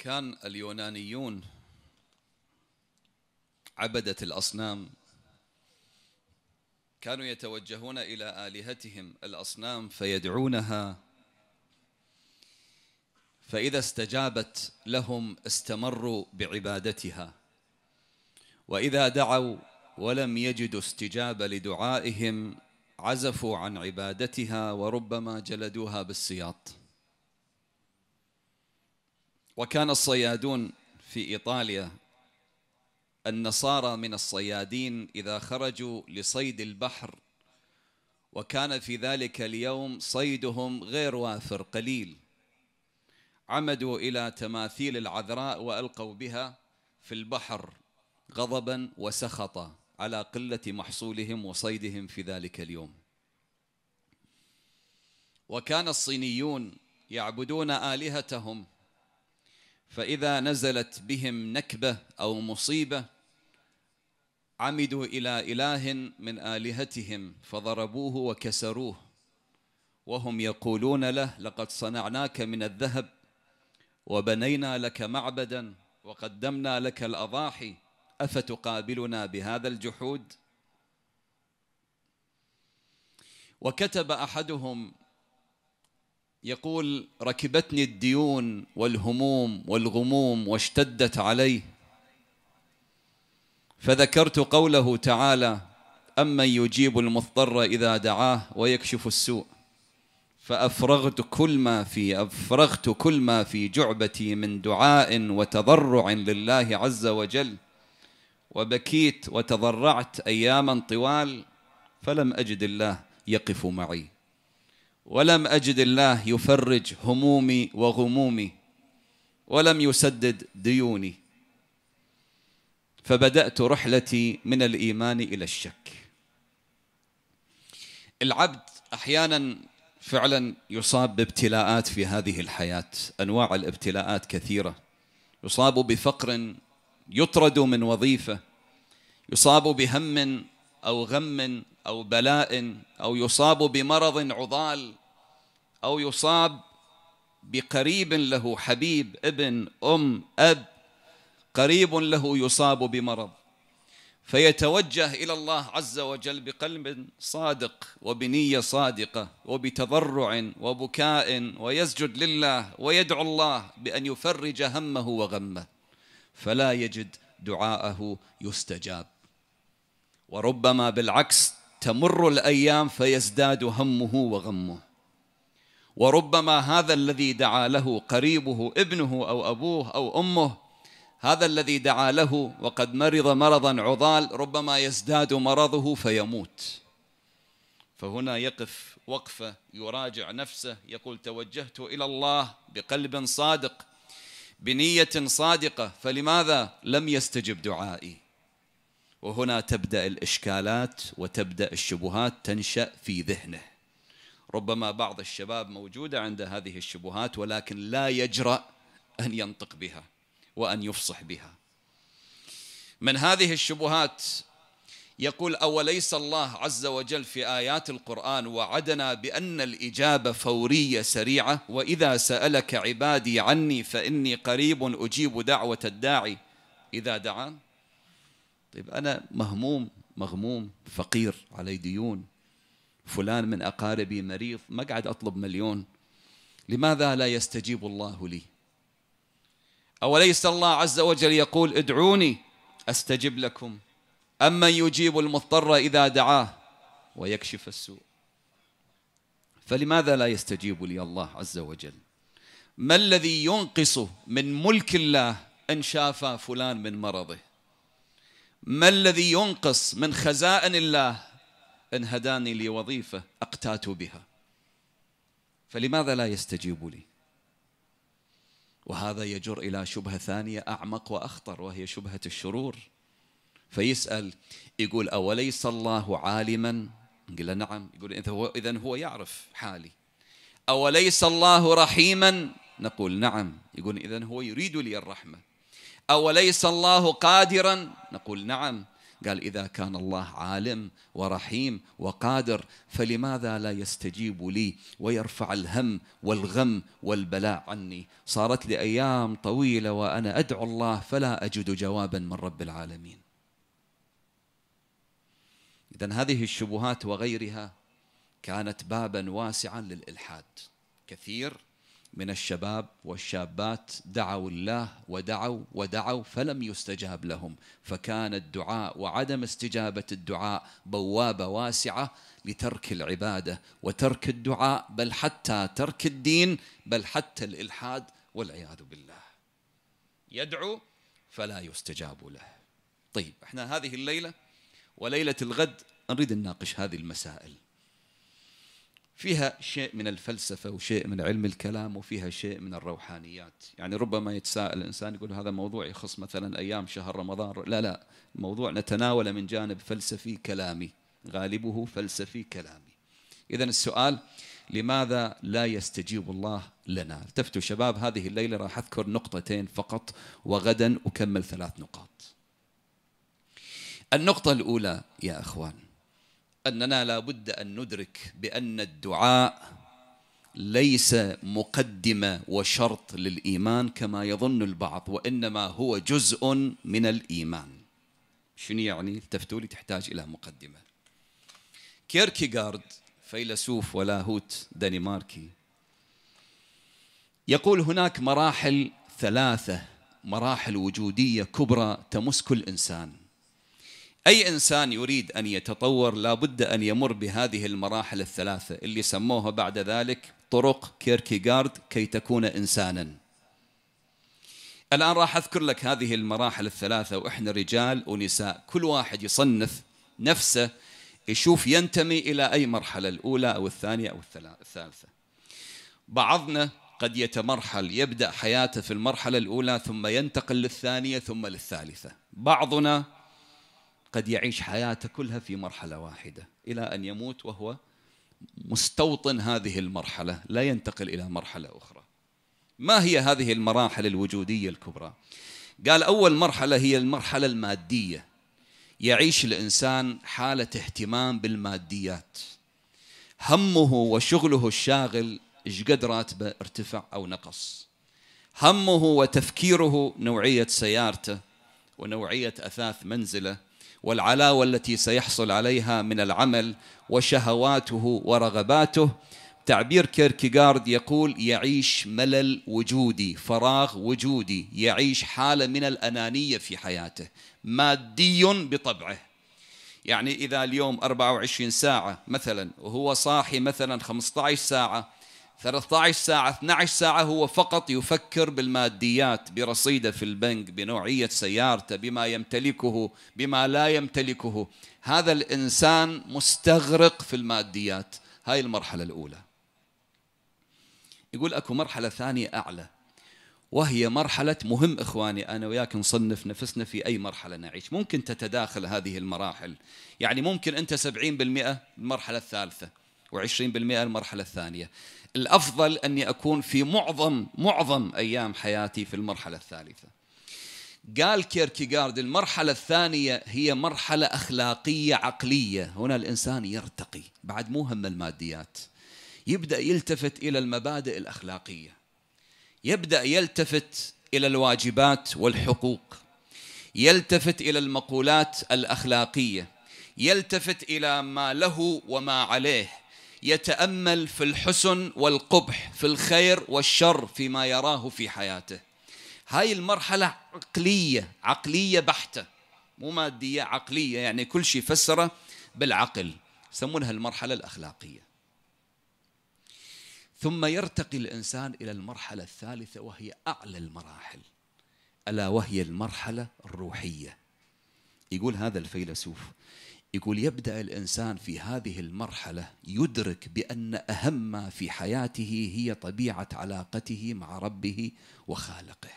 كان اليونانيون عبدة الأصنام كانوا يتوجهون إلى آلهتهم الأصنام فيدعونها فإذا استجابت لهم استمروا بعبادتها وإذا دعوا ولم يجدوا استجابة لدعائهم عزفوا عن عبادتها وربما جلدوها بالسياط وكان الصيادون في إيطاليا النصارى من الصيادين إذا خرجوا لصيد البحر وكان في ذلك اليوم صيدهم غير وافر قليل عمدوا إلى تماثيل العذراء وألقوا بها في البحر غضبا وسخطا على قلة محصولهم وصيدهم في ذلك اليوم وكان الصينيون يعبدون آلهتهم فإذا نزلت بهم نكبة أو مصيبة عمدوا إلى إله من آلهتهم فضربوه وكسروه وهم يقولون له لقد صنعناك من الذهب وبنينا لك معبدا وقدمنا لك الأضاحي أفتقابلنا بهذا الجحود وكتب أحدهم يقول ركبتني الديون والهموم والغموم واشتدت علي فذكرت قوله تعالى أمن يجيب المضطر إذا دعاه ويكشف السوء فأفرغت كل ما في أفرغت كل ما في جعبتي من دعاء وتضرع لله عز وجل وبكيت وتضرعت أياما طوال فلم أجد الله يقف معي ولم أجد الله يفرج همومي وغمومي ولم يسدد ديوني فبدأت رحلتي من الإيمان إلى الشك العبد أحيانا فعلا يصاب بابتلاءات في هذه الحياة أنواع الابتلاءات كثيرة يصاب بفقر يطرد من وظيفة يصاب بهم أو غم أو بلاء أو يصاب بمرض عضال أو يصاب بقريب له حبيب ابن أم أب قريب له يصاب بمرض فيتوجه إلى الله عز وجل بقلب صادق وبنية صادقة وبتضرع وبكاء ويسجد لله ويدعو الله بأن يفرج همه وغمه فلا يجد دعاءه يستجاب وربما بالعكس تمر الأيام فيزداد همه وغمه وربما هذا الذي دعا له قريبه ابنه او ابوه او امه هذا الذي دعا له وقد مرض مرضا عضال ربما يزداد مرضه فيموت فهنا يقف وقفه يراجع نفسه يقول توجهت الى الله بقلب صادق بنيه صادقه فلماذا لم يستجب دعائي وهنا تبدا الاشكالات وتبدا الشبهات تنشا في ذهنه ربما بعض الشباب موجودة عند هذه الشبهات ولكن لا يجرأ أن ينطق بها وأن يفصح بها من هذه الشبهات يقول أوليس الله عز وجل في آيات القرآن وعدنا بأن الإجابة فورية سريعة وإذا سألك عبادي عني فإني قريب أجيب دعوة الداعي إذا دعان طيب أنا مهموم مغموم فقير علي ديون فلان من أقاربي مريض ما قاعد أطلب مليون لماذا لا يستجيب الله لي أوليس الله عز وجل يقول ادعوني أستجب لكم أمن يجيب المضطر إذا دعاه ويكشف السوء فلماذا لا يستجيب لي الله عز وجل ما الذي ينقص من ملك الله إن شاف فلان من مرضه ما الذي ينقص من خزائن الله إن هداني لوظيفة أقتات بها فلماذا لا يستجيب لي وهذا يجر إلى شبهة ثانية أعمق وأخطر وهي شبهة الشرور فيسأل يقول أوليس الله عالما نقول له نعم يقول إذا هو, إذن هو يعرف حالي أوليس الله رحيما نقول نعم يقول إذا هو يريد لي الرحمة أوليس الله قادرا نقول نعم قال إذا كان الله عالم ورحيم وقادر فلماذا لا يستجيب لي ويرفع الهم والغم والبلاء عني صارت لي أيام طويلة وأنا أدعو الله فلا أجد جوابا من رب العالمين إذا هذه الشبهات وغيرها كانت بابا واسعا للإلحاد كثير من الشباب والشابات دعوا الله ودعوا ودعوا فلم يستجاب لهم فكان الدعاء وعدم استجابه الدعاء بوابه واسعه لترك العباده وترك الدعاء بل حتى ترك الدين بل حتى الالحاد والعياذ بالله يدعو فلا يستجاب له طيب احنا هذه الليله وليله الغد نريد نناقش هذه المسائل فيها شيء من الفلسفه وشيء من علم الكلام وفيها شيء من الروحانيات، يعني ربما يتساءل الانسان يقول هذا الموضوع يخص مثلا ايام شهر رمضان، لا لا، الموضوع نتناوله من جانب فلسفي كلامي، غالبه فلسفي كلامي. اذا السؤال لماذا لا يستجيب الله لنا؟ التفتوا شباب هذه الليله راح اذكر نقطتين فقط وغدا اكمل ثلاث نقاط. النقطه الاولى يا اخوان أننا لا بد أن ندرك بأن الدعاء ليس مقدمة وشرط للإيمان كما يظن البعض وإنما هو جزء من الإيمان شنو يعني التفتوا لي تحتاج إلى مقدمة كيركيغارد فيلسوف ولاهوت دنماركي يقول هناك مراحل ثلاثة مراحل وجودية كبرى تمس كل إنسان أي إنسان يريد أن يتطور لابد أن يمر بهذه المراحل الثلاثة اللي سموها بعد ذلك طرق كيركيغارد كي تكون إنسانا الآن راح أذكر لك هذه المراحل الثلاثة وإحنا رجال ونساء كل واحد يصنف نفسه يشوف ينتمي إلى أي مرحلة الأولى أو الثانية أو الثالثة بعضنا قد يتمرحل يبدأ حياته في المرحلة الأولى ثم ينتقل للثانية ثم للثالثة بعضنا قد يعيش حياته كلها في مرحله واحده الى ان يموت وهو مستوطن هذه المرحله لا ينتقل الى مرحله اخرى ما هي هذه المراحل الوجوديه الكبرى قال اول مرحله هي المرحله الماديه يعيش الانسان حاله اهتمام بالماديات همه وشغله الشاغل ايش قد راتبه ارتفع او نقص همه وتفكيره نوعيه سيارته ونوعيه اثاث منزله والعلاوة التي سيحصل عليها من العمل وشهواته ورغباته تعبير كيركيغارد يقول يعيش ملل وجودي فراغ وجودي يعيش حالة من الأنانية في حياته مادي بطبعه يعني إذا اليوم 24 ساعة مثلا وهو صاحي مثلا 15 ساعة 13 ساعة 12 ساعة هو فقط يفكر بالماديات برصيده في البنك بنوعية سيارته بما يمتلكه بما لا يمتلكه هذا الإنسان مستغرق في الماديات هاي المرحلة الأولى يقول أكو مرحلة ثانية أعلى وهي مرحلة مهم إخواني أنا وياك نصنف نفسنا في أي مرحلة نعيش ممكن تتداخل هذه المراحل يعني ممكن أنت 70% المرحلة الثالثة و20% المرحلة الثانية الأفضل أني أكون في معظم معظم أيام حياتي في المرحلة الثالثة قال كيركيغارد المرحلة الثانية هي مرحلة أخلاقية عقلية هنا الإنسان يرتقي بعد مو هم الماديات يبدأ يلتفت إلى المبادئ الأخلاقية يبدأ يلتفت إلى الواجبات والحقوق يلتفت إلى المقولات الأخلاقية يلتفت إلى ما له وما عليه يتامل في الحسن والقبح في الخير والشر فيما يراه في حياته هاي المرحله عقليه عقليه بحته مو ماديه عقليه يعني كل شيء فسره بالعقل يسمونها المرحله الاخلاقيه ثم يرتقي الانسان الى المرحله الثالثه وهي اعلى المراحل الا وهي المرحله الروحيه يقول هذا الفيلسوف يقول يبدا الانسان في هذه المرحله يدرك بان اهم ما في حياته هي طبيعه علاقته مع ربه وخالقه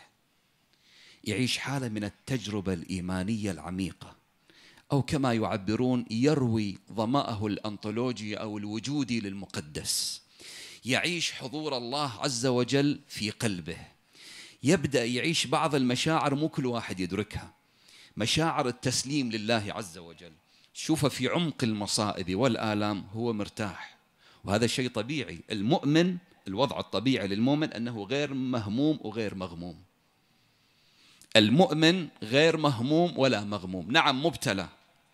يعيش حاله من التجربه الايمانيه العميقه او كما يعبرون يروي ظماه الانطولوجي او الوجودي للمقدس يعيش حضور الله عز وجل في قلبه يبدا يعيش بعض المشاعر مو كل واحد يدركها مشاعر التسليم لله عز وجل شوفه في عمق المصائب والآلام هو مرتاح وهذا شيء طبيعي المؤمن الوضع الطبيعي للمؤمن أنه غير مهموم وغير مغموم المؤمن غير مهموم ولا مغموم نعم مبتلى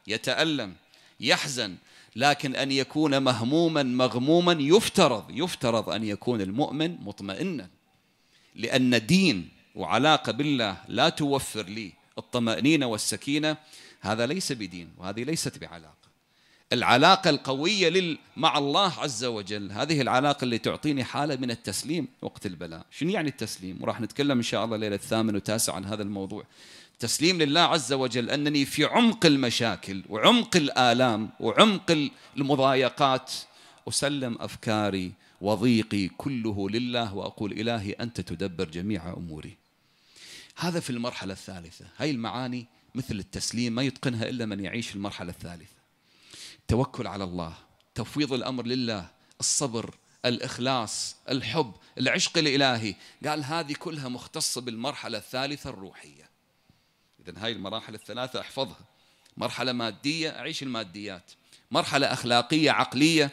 يتألم يحزن لكن أن يكون مهموما مغموما يفترض يفترض أن يكون المؤمن مطمئنا لأن دين وعلاقة بالله لا توفر لي الطمأنينة والسكينة هذا ليس بدين وهذه ليست بعلاقة العلاقة القوية لل... مع الله عز وجل هذه العلاقة اللي تعطيني حالة من التسليم وقت البلاء شنو يعني التسليم وراح نتكلم إن شاء الله ليلة الثامن وتاسع عن هذا الموضوع تسليم لله عز وجل أنني في عمق المشاكل وعمق الآلام وعمق المضايقات أسلم أفكاري وضيقي كله لله وأقول إلهي أنت تدبر جميع أموري هذا في المرحلة الثالثة هاي المعاني مثل التسليم ما يتقنها إلا من يعيش المرحلة الثالثة التوكل على الله تفويض الأمر لله الصبر الإخلاص الحب العشق الإلهي قال هذه كلها مختصة بالمرحلة الثالثة الروحية إذا هاي المراحل الثلاثة أحفظها مرحلة مادية أعيش الماديات مرحلة أخلاقية عقلية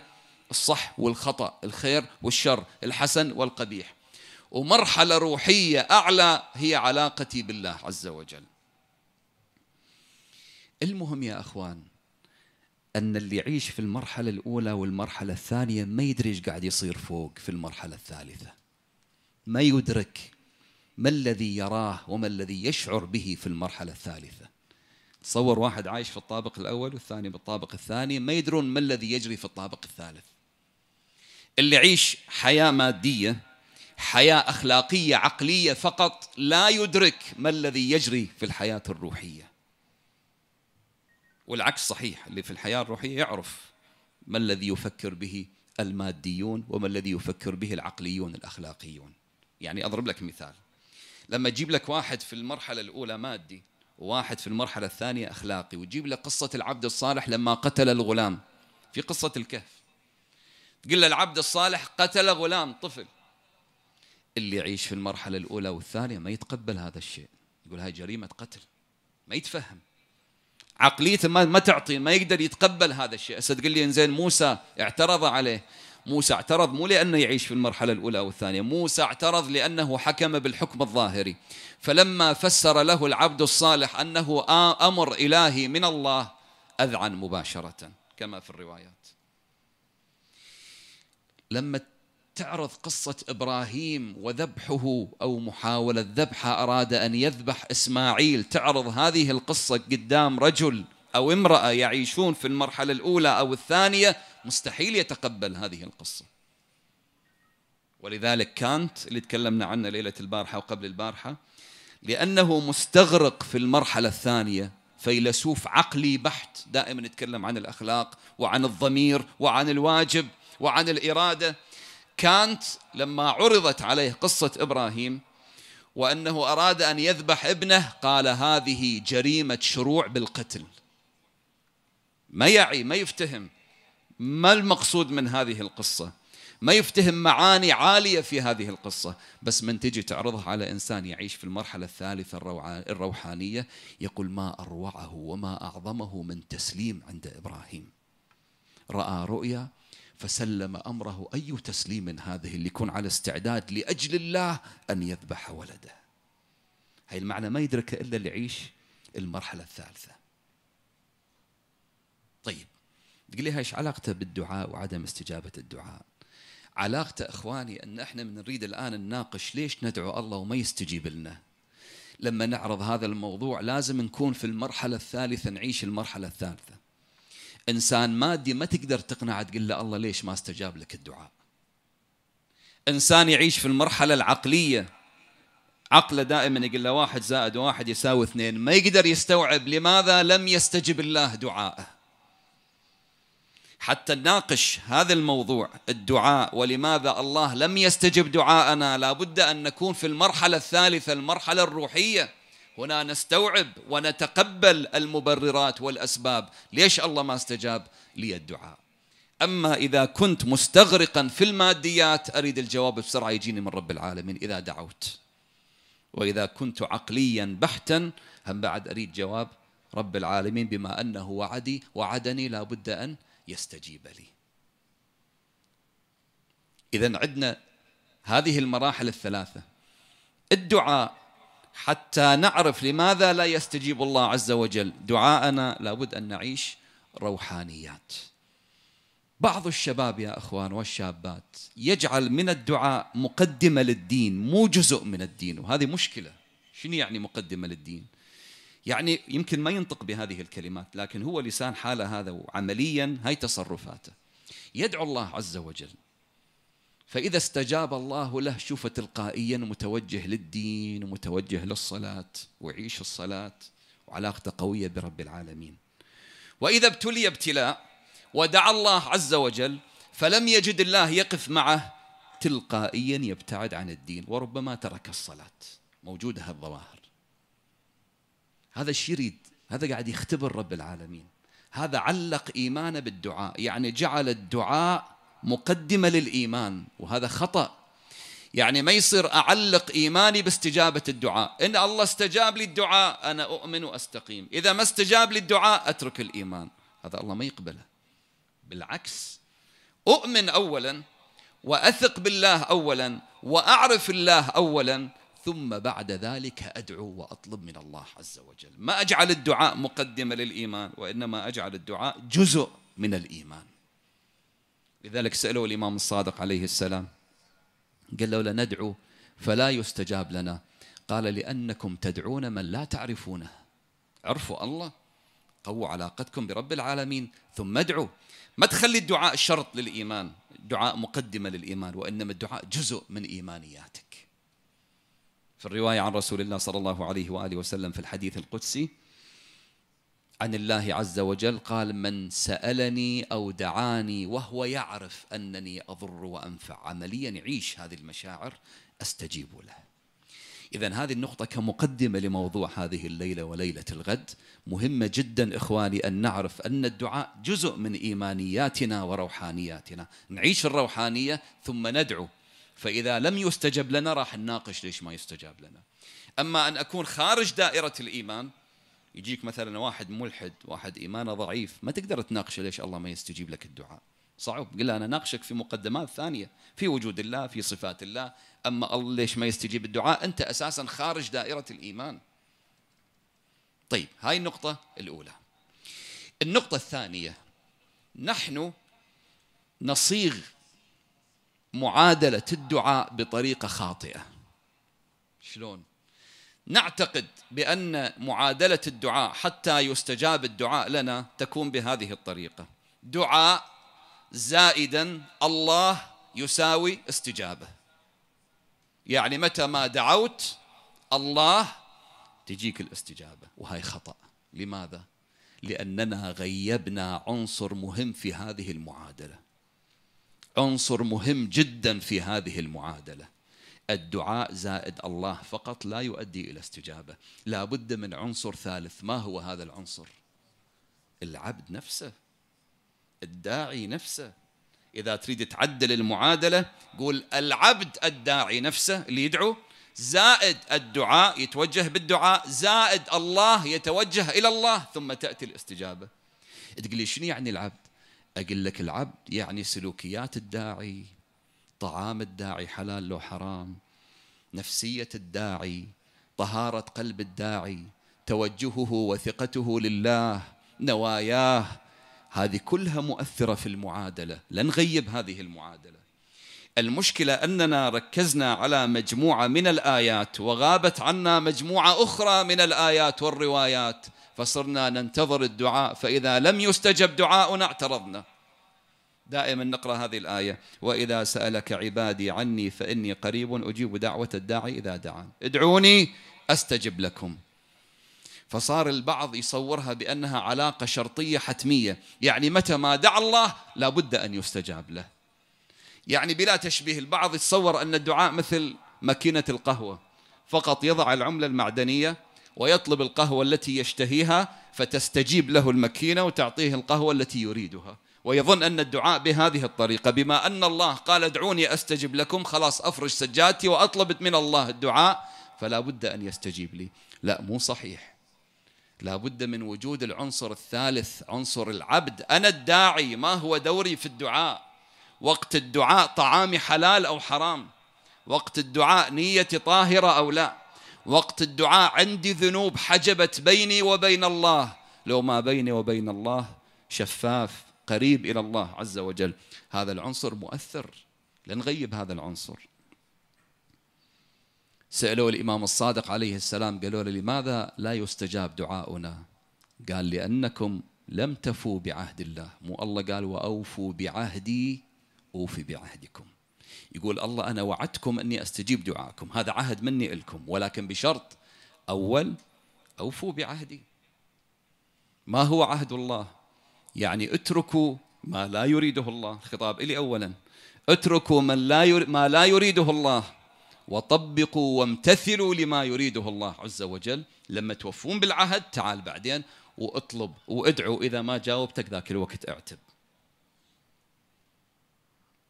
الصح والخطأ الخير والشر الحسن والقبيح ومرحلة روحية أعلى هي علاقتي بالله عز وجل المهم يا اخوان ان اللي يعيش في المرحله الاولى والمرحله الثانيه ما يدري ايش قاعد يصير فوق في المرحله الثالثه ما يدرك ما الذي يراه وما الذي يشعر به في المرحله الثالثه تصور واحد عايش في الطابق الاول والثاني بالطابق الثاني ما يدرون ما الذي يجري في الطابق الثالث اللي يعيش حياه ماديه حياه اخلاقيه عقليه فقط لا يدرك ما الذي يجري في الحياه الروحيه والعكس صحيح اللي في الحياة الروحية يعرف ما الذي يفكر به الماديون وما الذي يفكر به العقليون الأخلاقيون يعني أضرب لك مثال لما أجيب لك واحد في المرحلة الأولى مادي وواحد في المرحلة الثانية أخلاقي وتجيب له قصة العبد الصالح لما قتل الغلام في قصة الكهف تقول له العبد الصالح قتل غلام طفل اللي يعيش في المرحلة الأولى والثانية ما يتقبل هذا الشيء يقول هاي جريمة قتل ما يتفهم عقليته ما, ما تعطي ما يقدر يتقبل هذا الشيء هسه تقول لي انزين موسى اعترض عليه موسى اعترض مو لأنه يعيش في المرحلة الأولى والثانية موسى اعترض لأنه حكم بالحكم الظاهري فلما فسر له العبد الصالح أنه أمر إلهي من الله أذعن مباشرة كما في الروايات لما تعرض قصة إبراهيم وذبحه أو محاولة ذبحه أراد أن يذبح إسماعيل تعرض هذه القصة قدام رجل أو امرأة يعيشون في المرحلة الأولى أو الثانية مستحيل يتقبل هذه القصة ولذلك كانت اللي تكلمنا عنه ليلة البارحة وقبل البارحة لأنه مستغرق في المرحلة الثانية فيلسوف عقلي بحت دائما يتكلم عن الأخلاق وعن الضمير وعن الواجب وعن الإرادة كانت لما عرضت عليه قصة إبراهيم وأنه أراد أن يذبح ابنه قال هذه جريمة شروع بالقتل ما يعي ما يفتهم ما المقصود من هذه القصة ما يفتهم معاني عالية في هذه القصة بس من تجي تعرضها على إنسان يعيش في المرحلة الثالثة الروحانية يقول ما أروعه وما أعظمه من تسليم عند إبراهيم رأى رؤيا فسلم أمره أي تسليم هذه اللي يكون على استعداد لأجل الله أن يذبح ولده هاي المعنى ما يدركه إلا اللي يعيش المرحلة الثالثة طيب تقول ايش علاقته بالدعاء وعدم استجابة الدعاء علاقته اخواني ان احنا من نريد الان نناقش ليش ندعو الله وما يستجيب لنا لما نعرض هذا الموضوع لازم نكون في المرحلة الثالثة نعيش المرحلة الثالثة انسان مادي ما تقدر تقنعه تقول له الله ليش ما استجاب لك الدعاء انسان يعيش في المرحله العقليه عقله دائما يقول له واحد زائد واحد يساوي اثنين ما يقدر يستوعب لماذا لم يستجب الله دعاءه حتى نناقش هذا الموضوع الدعاء ولماذا الله لم يستجب دعاءنا لابد أن نكون في المرحلة الثالثة المرحلة الروحية هنا نستوعب ونتقبل المبررات والأسباب ليش الله ما استجاب لي الدعاء أما إذا كنت مستغرقا في الماديات أريد الجواب بسرعة يجيني من رب العالمين إذا دعوت وإذا كنت عقليا بحتا هم بعد أريد جواب رب العالمين بما أنه وعدي وعدني لا بد أن يستجيب لي إذا عندنا هذه المراحل الثلاثة الدعاء حتى نعرف لماذا لا يستجيب الله عز وجل دعاءنا لابد أن نعيش روحانيات بعض الشباب يا أخوان والشابات يجعل من الدعاء مقدمة للدين مو جزء من الدين وهذه مشكلة شنو يعني مقدمة للدين يعني يمكن ما ينطق بهذه الكلمات لكن هو لسان حاله هذا وعمليا هاي تصرفاته يدعو الله عز وجل فإذا استجاب الله له شوف تلقائيا متوجه للدين ومتوجه للصلاة ويعيش الصلاة وعلاقته قوية برب العالمين وإذا ابتلي ابتلاء ودعا الله عز وجل فلم يجد الله يقف معه تلقائيا يبتعد عن الدين وربما ترك الصلاة موجودة هالظواهر هذا ايش يريد هذا قاعد يختبر رب العالمين هذا علق إيمانه بالدعاء يعني جعل الدعاء مقدمة للإيمان وهذا خطأ يعني ما يصير أعلق إيماني باستجابة الدعاء إن الله استجاب لي الدعاء أنا أؤمن وأستقيم إذا ما استجاب لي الدعاء أترك الإيمان هذا الله ما يقبله بالعكس أؤمن أولا وأثق بالله أولا وأعرف الله أولا ثم بعد ذلك أدعو وأطلب من الله عز وجل ما أجعل الدعاء مقدمة للإيمان وإنما أجعل الدعاء جزء من الإيمان لذلك سألوا الإمام الصادق عليه السلام قال له ندعو فلا يستجاب لنا قال لأنكم تدعون من لا تعرفونه عرفوا الله قووا علاقتكم برب العالمين ثم ادعوا ما تخلي الدعاء شرط للإيمان الدعاء مقدمة للإيمان وإنما الدعاء جزء من إيمانياتك في الرواية عن رسول الله صلى الله عليه وآله وسلم في الحديث القدسي عن الله عز وجل قال من سألني أو دعاني وهو يعرف أنني أضر وأنفع عمليا يعيش هذه المشاعر أستجيب له إذا هذه النقطة كمقدمة لموضوع هذه الليلة وليلة الغد مهمة جدا إخواني أن نعرف أن الدعاء جزء من إيمانياتنا وروحانياتنا نعيش الروحانية ثم ندعو فإذا لم يستجب لنا راح نناقش ليش ما يستجاب لنا أما أن أكون خارج دائرة الإيمان يجيك مثلا واحد ملحد واحد إيمانه ضعيف ما تقدر تناقشه ليش الله ما يستجيب لك الدعاء صعب قل أنا ناقشك في مقدمات ثانية في وجود الله في صفات الله أما الله ليش ما يستجيب الدعاء أنت أساسا خارج دائرة الإيمان طيب هاي النقطة الأولى النقطة الثانية نحن نصيغ معادلة الدعاء بطريقة خاطئة شلون؟ نعتقد بأن معادلة الدعاء حتى يستجاب الدعاء لنا تكون بهذه الطريقة دعاء زائدا الله يساوي استجابة يعني متى ما دعوت الله تجيك الاستجابة وهي خطأ لماذا؟ لأننا غيبنا عنصر مهم في هذه المعادلة عنصر مهم جدا في هذه المعادله الدعاء زائد الله فقط لا يؤدي إلى استجابة لا بد من عنصر ثالث ما هو هذا العنصر العبد نفسه الداعي نفسه إذا تريد تعدل المعادلة قول العبد الداعي نفسه اللي يدعو زائد الدعاء يتوجه بالدعاء زائد الله يتوجه إلى الله ثم تأتي الاستجابة تقول لي شنو يعني العبد أقول لك العبد يعني سلوكيات الداعي طعام الداعي حلال لو حرام نفسية الداعي طهارة قلب الداعي توجهه وثقته لله نواياه هذه كلها مؤثرة في المعادلة لنغيب نغيب هذه المعادلة المشكلة أننا ركزنا على مجموعة من الآيات وغابت عنا مجموعة أخرى من الآيات والروايات فصرنا ننتظر الدعاء فإذا لم يستجب دعاؤنا اعترضنا دائما نقرا هذه الايه واذا سالك عبادي عني فاني قريب اجيب دعوه الداعي اذا دعان ادعوني استجب لكم فصار البعض يصورها بانها علاقه شرطيه حتميه يعني متى ما دعا الله لابد ان يستجاب له يعني بلا تشبيه البعض يتصور ان الدعاء مثل ماكينه القهوه فقط يضع العمله المعدنيه ويطلب القهوه التي يشتهيها فتستجيب له الماكينه وتعطيه القهوه التي يريدها ويظن أن الدعاء بهذه الطريقة بما أن الله قال ادعوني أستجب لكم خلاص أفرج سجادتي وأطلبت من الله الدعاء فلا بد أن يستجيب لي لا مو صحيح لا بد من وجود العنصر الثالث عنصر العبد أنا الداعي ما هو دوري في الدعاء وقت الدعاء طعامي حلال أو حرام وقت الدعاء نيتي طاهرة أو لا وقت الدعاء عندي ذنوب حجبت بيني وبين الله لو ما بيني وبين الله شفاف قريب إلى الله عز وجل هذا العنصر مؤثر لنغيب هذا العنصر سألوا الإمام الصادق عليه السلام قالوا له لماذا لا يستجاب دعاؤنا قال لأنكم لم تفوا بعهد الله مو الله قال وأوفوا بعهدي أوفي بعهدكم يقول الله أنا وعدتكم أني أستجيب دعاءكم هذا عهد مني لكم ولكن بشرط أول أوفوا بعهدي ما هو عهد الله يعني اتركوا ما لا يريده الله الخطاب إلي أولا اتركوا من لا ير... ما لا يريده الله وطبقوا وامتثلوا لما يريده الله عز وجل لما توفون بالعهد تعال بعدين واطلب وادعو إذا ما جاوبتك ذاك الوقت اعتب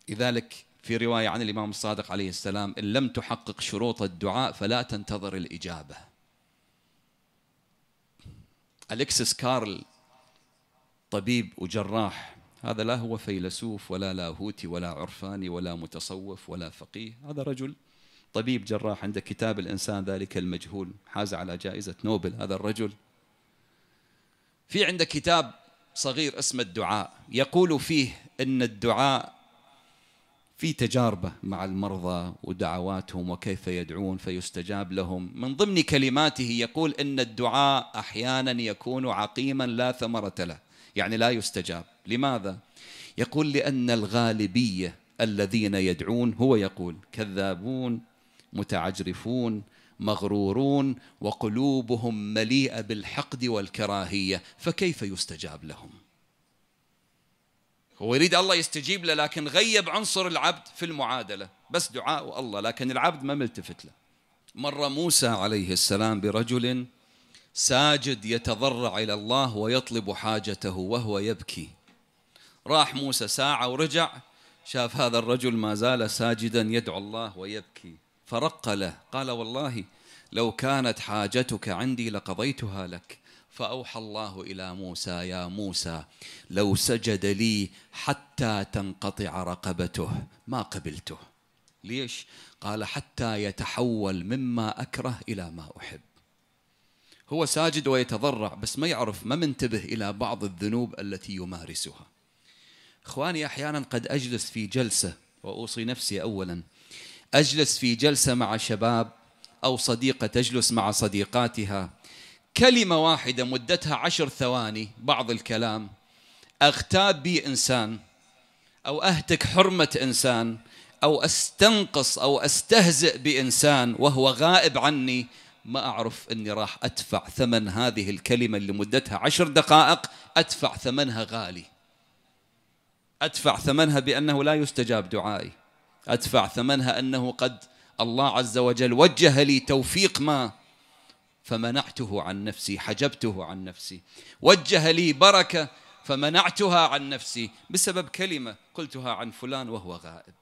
لذلك في رواية عن الإمام الصادق عليه السلام إن لم تحقق شروط الدعاء فلا تنتظر الإجابة أليكسس كارل طبيب وجراح هذا لا هو فيلسوف ولا لاهوتي ولا عرفاني ولا متصوف ولا فقيه هذا رجل طبيب جراح عنده كتاب الإنسان ذلك المجهول حاز على جائزة نوبل هذا الرجل في عنده كتاب صغير اسمه الدعاء يقول فيه أن الدعاء في تجاربه مع المرضى ودعواتهم وكيف يدعون فيستجاب لهم من ضمن كلماته يقول ان الدعاء احيانا يكون عقيما لا ثمره له يعني لا يستجاب لماذا؟ يقول لأن الغالبية الذين يدعون هو يقول كذابون متعجرفون مغرورون وقلوبهم مليئة بالحقد والكراهية فكيف يستجاب لهم؟ هو يريد الله يستجيب له لكن غيب عنصر العبد في المعادلة بس دعاء الله لكن العبد ما ملتفت له مر موسى عليه السلام برجل ساجد يتضرع إلى الله ويطلب حاجته وهو يبكي راح موسى ساعة ورجع شاف هذا الرجل ما زال ساجدا يدعو الله ويبكي فرق له قال والله لو كانت حاجتك عندي لقضيتها لك فأوحى الله إلى موسى يا موسى لو سجد لي حتى تنقطع رقبته ما قبلته ليش؟ قال حتى يتحول مما أكره إلى ما أحب هو ساجد ويتضرع بس ما يعرف ما منتبه إلى بعض الذنوب التي يمارسها إخواني أحيانا قد أجلس في جلسة وأوصي نفسي أولا أجلس في جلسة مع شباب أو صديقة تجلس مع صديقاتها كلمة واحدة مدتها عشر ثواني بعض الكلام أغتاب بي إنسان أو أهتك حرمة إنسان أو أستنقص أو أستهزئ بإنسان وهو غائب عني ما أعرف أني راح أدفع ثمن هذه الكلمة اللي مدتها عشر دقائق أدفع ثمنها غالي أدفع ثمنها بأنه لا يستجاب دعائي أدفع ثمنها أنه قد الله عز وجل وجه لي توفيق ما فمنعته عن نفسي حجبته عن نفسي وجه لي بركة فمنعتها عن نفسي بسبب كلمة قلتها عن فلان وهو غائب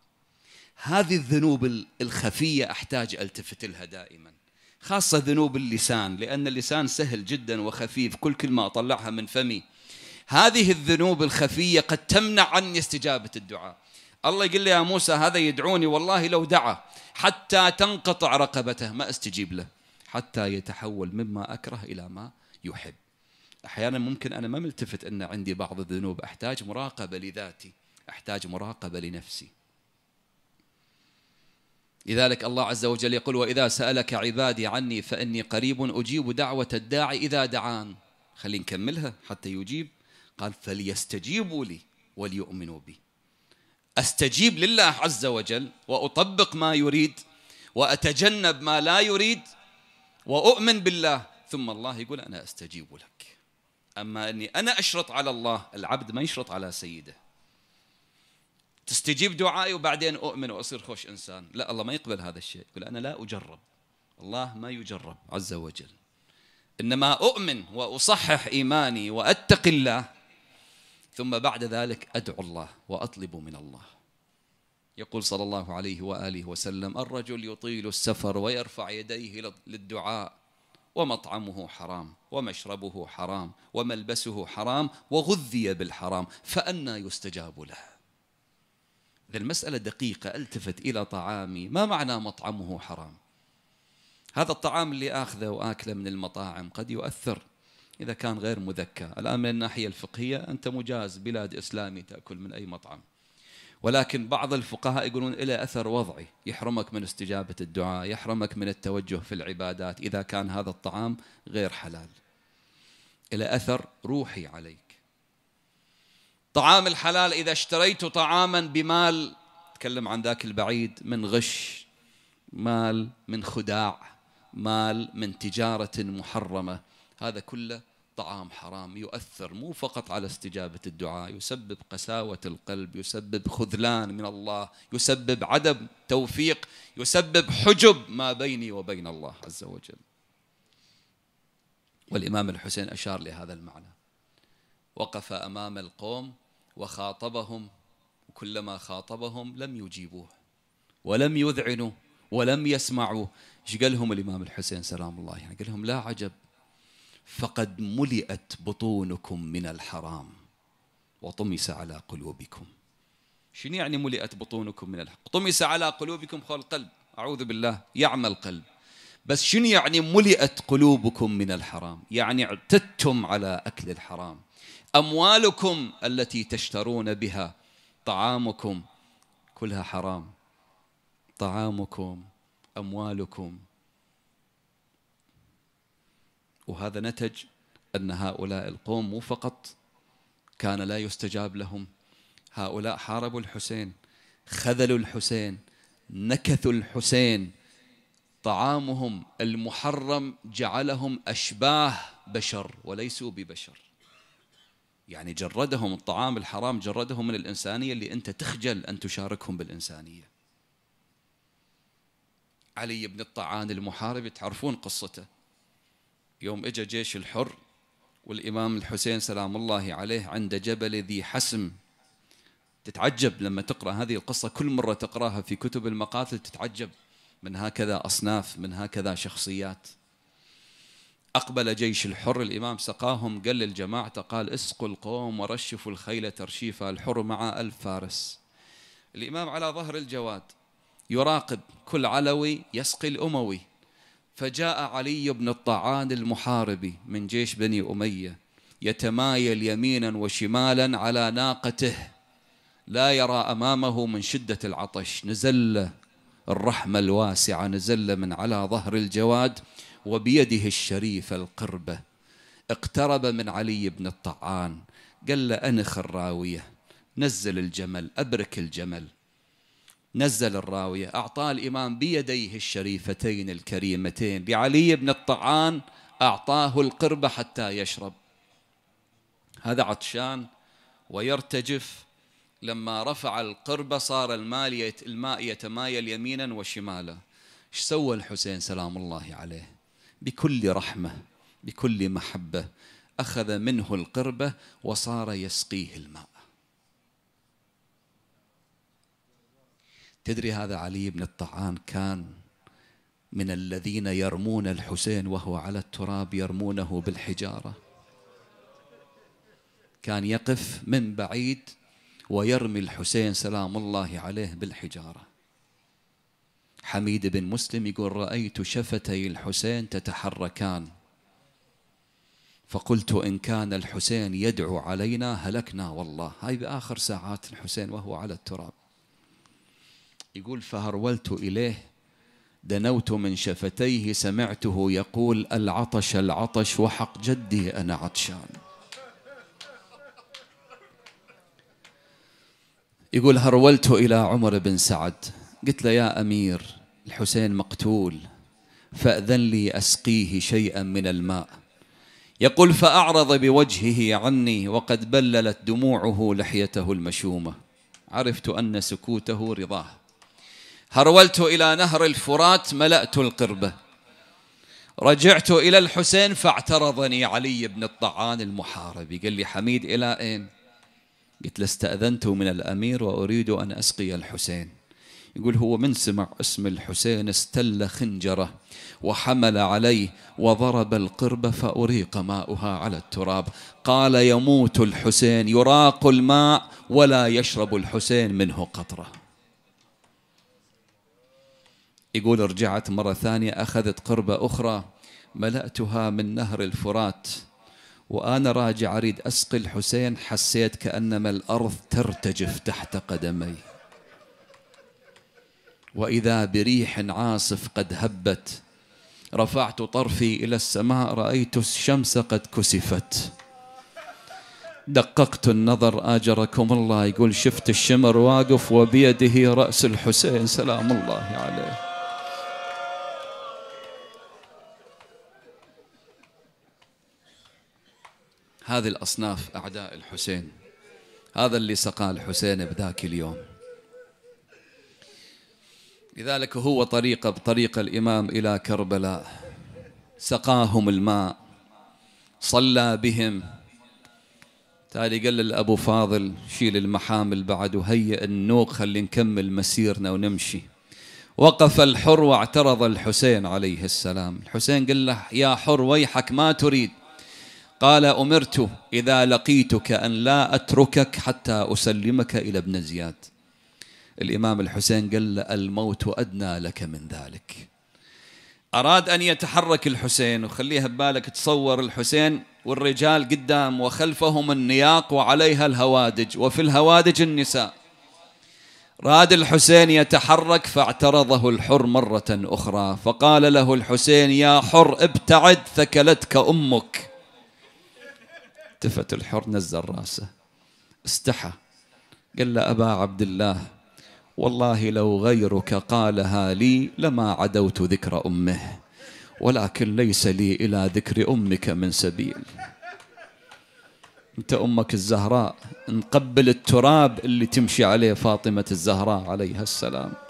هذه الذنوب الخفية أحتاج ألتفت لها دائما خاصة ذنوب اللسان لأن اللسان سهل جدا وخفيف كل كلمة أطلعها من فمي هذه الذنوب الخفية قد تمنع عني استجابة الدعاء الله يقول لي يا موسى هذا يدعوني والله لو دعا حتى تنقطع رقبته ما استجيب له حتى يتحول مما أكره إلى ما يحب أحيانا ممكن أنا ما ملتفت أن عندي بعض الذنوب أحتاج مراقبة لذاتي أحتاج مراقبة لنفسي لذلك الله عز وجل يقول وإذا سألك عبادي عني فإني قريب أجيب دعوة الداعي إذا دعان خلينا نكملها حتى يجيب قال فليستجيبوا لي وليؤمنوا بي أستجيب لله عز وجل وأطبق ما يريد وأتجنب ما لا يريد وأؤمن بالله ثم الله يقول أنا أستجيب لك أما أني أنا أشرط على الله العبد ما يشرط على سيده تستجيب دعائي وبعدين أؤمن وأصير خوش إنسان لا الله ما يقبل هذا الشيء يقول أنا لا أجرب الله ما يجرب عز وجل إنما أؤمن وأصحح إيماني وأتقي الله ثم بعد ذلك أدعو الله وأطلب من الله يقول صلى الله عليه وآله وسلم الرجل يطيل السفر ويرفع يديه للدعاء ومطعمه حرام ومشربه حرام وملبسه حرام وغذي بالحرام فأنا يستجاب له إذا المسألة دقيقة التفت إلى طعامي ما معنى مطعمه حرام هذا الطعام اللي آخذه وآكله من المطاعم قد يؤثر إذا كان غير مذكى الآن من الناحية الفقهية أنت مجاز بلاد إسلامي تأكل من أي مطعم ولكن بعض الفقهاء يقولون إلى أثر وضعي يحرمك من استجابة الدعاء يحرمك من التوجه في العبادات إذا كان هذا الطعام غير حلال إلى أثر روحي عليك طعام الحلال إذا اشتريت طعاما بمال تكلم عن ذاك البعيد من غش مال من خداع مال من تجارة محرمة هذا كله طعام حرام يؤثر مو فقط على استجابة الدعاء يسبب قساوة القلب يسبب خذلان من الله يسبب عدم توفيق يسبب حجب ما بيني وبين الله عز وجل والإمام الحسين أشار لهذا المعنى وقف أمام القوم وخاطبهم وكلما خاطبهم لم يجيبوه ولم يذعنوا ولم يسمعوا ايش قال لهم الامام الحسين سلام الله يعني قال لهم لا عجب فقد ملئت بطونكم من الحرام وطمس على قلوبكم شنو يعني ملئت بطونكم من الحرام طمس على قلوبكم خل القلب أعوذ بالله يعمى القلب بس شنو يعني ملئت قلوبكم من الحرام يعني اعتدتم على أكل الحرام أموالكم التي تشترون بها طعامكم كلها حرام طعامكم أموالكم وهذا نتج أن هؤلاء القوم مو فقط كان لا يستجاب لهم هؤلاء حاربوا الحسين خذلوا الحسين نكثوا الحسين طعامهم المحرم جعلهم أشباه بشر وليسوا ببشر يعني جردهم الطعام الحرام جردهم من الإنسانية اللي أنت تخجل أن تشاركهم بالإنسانية علي بن الطعان المحارب تعرفون قصته يوم اجى جيش الحر والإمام الحسين سلام الله عليه عند جبل ذي حسم تتعجب لما تقرأ هذه القصة كل مرة تقرأها في كتب المقاتل تتعجب من هكذا أصناف من هكذا شخصيات أقبل جيش الحر الإمام سقاهم قال للجماعة قال اسقوا القوم ورشفوا الخيل ترشيفا الحر مع ألف فارس الإمام على ظهر الجواد يراقب كل علوي يسقي الأموي فجاء علي بن الطعان المحاربي من جيش بني أمية يتمايل يمينا وشمالا على ناقته لا يرى أمامه من شدة العطش نزل الرحمة الواسعة نزل من على ظهر الجواد وبيده الشريفة القربة اقترب من علي بن الطعان قال له أنخ الراوية نزل الجمل أبرك الجمل نزل الراوية أعطاه الإمام بيديه الشريفتين الكريمتين لعلي بن الطعان أعطاه القربة حتى يشرب هذا عطشان ويرتجف لما رفع القربة صار الماء يتمايل يمينا وشمالا ايش سوى الحسين سلام الله عليه بكل رحمه بكل محبه اخذ منه القربه وصار يسقيه الماء تدري هذا علي بن الطعان كان من الذين يرمون الحسين وهو على التراب يرمونه بالحجاره كان يقف من بعيد ويرمي الحسين سلام الله عليه بالحجاره حميد بن مسلم يقول رأيت شفتي الحسين تتحركان فقلت إن كان الحسين يدعو علينا هلكنا والله هاي بآخر ساعات الحسين وهو على التراب يقول فهرولت إليه دنوت من شفتيه سمعته يقول العطش العطش وحق جدي أنا عطشان يقول هرولت إلى عمر بن سعد قلت له يا أمير الحسين مقتول فأذن لي أسقيه شيئا من الماء يقول فأعرض بوجهه عني وقد بللت دموعه لحيته المشومة عرفت أن سكوته رضاه هرولت إلى نهر الفرات ملأت القربة رجعت إلى الحسين فاعترضني علي بن الطعان المحاربي قال لي حميد إلى أين قلت له استأذنت من الأمير وأريد أن أسقي الحسين يقول هو من سمع اسم الحسين استل خنجره وحمل عليه وضرب القربة فأريق ماؤها على التراب قال يموت الحسين يراق الماء ولا يشرب الحسين منه قطرة يقول رجعت مرة ثانية أخذت قربة أخرى ملأتها من نهر الفرات وأنا راجع أريد أسقي الحسين حسيت كأنما الأرض ترتجف تحت قدمي وإذا بريح عاصف قد هبت رفعت طرفي إلى السماء رأيت الشمس قد كسفت دققت النظر آجركم الله يقول شفت الشمر واقف وبيده رأس الحسين سلام الله عليه هذه الأصناف أعداء الحسين هذا اللي سقى الحسين بذاك اليوم لذلك هو طريقة بطريق الإمام إلى كربلاء سقاهم الماء صلى بهم تالي قال لأبو فاضل شيل المحامل بعد وهيئ النوق خلي نكمل مسيرنا ونمشي وقف الحر واعترض الحسين عليه السلام الحسين قال له يا حر ويحك ما تريد قال أمرت إذا لقيتك أن لا أتركك حتى أسلمك إلى ابن زياد الإمام الحسين قال له الموت أدنى لك من ذلك أراد أن يتحرك الحسين وخليها ببالك تصور الحسين والرجال قدام وخلفهم النياق وعليها الهوادج وفي الهوادج النساء راد الحسين يتحرك فاعترضه الحر مرة أخرى فقال له الحسين يا حر ابتعد ثكلتك أمك التفت الحر نزل راسه استحى قال له أبا عبد الله والله لو غيرك قالها لي لما عدوت ذكر أمه ولكن ليس لي إلى ذكر أمك من سبيل أنت أمك الزهراء نقبل التراب اللي تمشي عليه فاطمة الزهراء عليها السلام